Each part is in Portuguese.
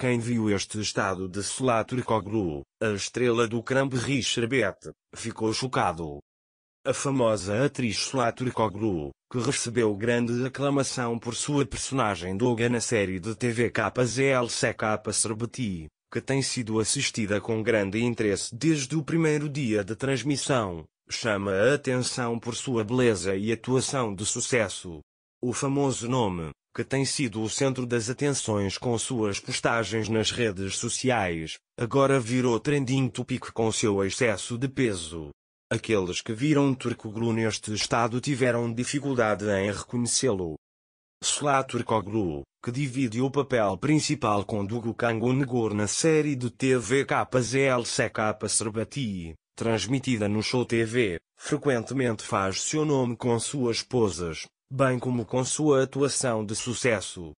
Quem viu este estado de Koglu, a estrela do Cramp Richard, ficou chocado. A famosa atriz Koglu, que recebeu grande aclamação por sua personagem Doga na série de TV KZLCK Serbeti, que tem sido assistida com grande interesse desde o primeiro dia de transmissão, chama a atenção por sua beleza e atuação de sucesso. O famoso nome, tem sido o centro das atenções com suas postagens nas redes sociais, agora virou trending topic com seu excesso de peso. Aqueles que viram Turkoglu neste estado tiveram dificuldade em reconhecê-lo. Sla Turkoglu, que divide o papel principal com Dugo Kangunegor na série de TV KZLCK Serbati, transmitida no Show TV, frequentemente faz seu nome com suas esposas, bem como com sua atuação de sucesso.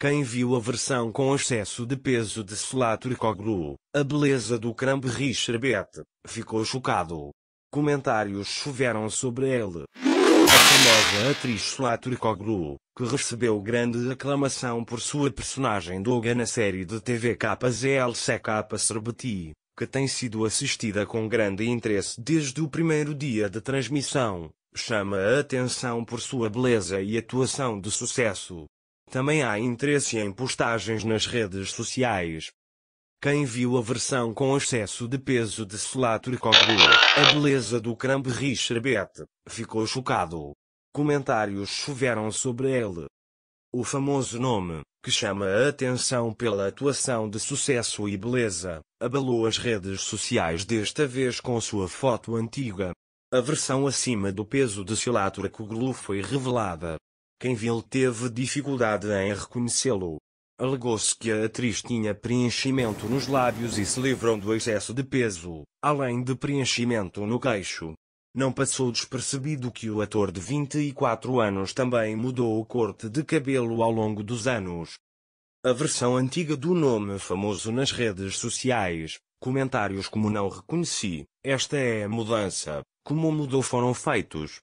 Quem viu a versão com excesso de peso de Slatur Coglu, a beleza do Cranberry Sherbet, ficou chocado. Comentários choveram sobre ele. A famosa atriz Slatur Coglu, que recebeu grande aclamação por sua personagem Doga na série de TV KZLCK Serbeti, que tem sido assistida com grande interesse desde o primeiro dia de transmissão, chama a atenção por sua beleza e atuação de sucesso. Também há interesse em postagens nas redes sociais. Quem viu a versão com excesso de peso de Slater Coglu, a beleza do Cranberry Sherbet, ficou chocado. Comentários choveram sobre ele. O famoso nome, que chama a atenção pela atuação de sucesso e beleza, abalou as redes sociais desta vez com sua foto antiga, a versão acima do peso de Shelator Kuglu foi revelada. Quem viu teve dificuldade em reconhecê-lo. Alegou-se que a atriz tinha preenchimento nos lábios e se livrou do excesso de peso, além de preenchimento no queixo. Não passou despercebido que o ator de 24 anos também mudou o corte de cabelo ao longo dos anos. A versão antiga do nome famoso nas redes sociais, comentários como não reconheci, esta é a mudança, como mudou foram feitos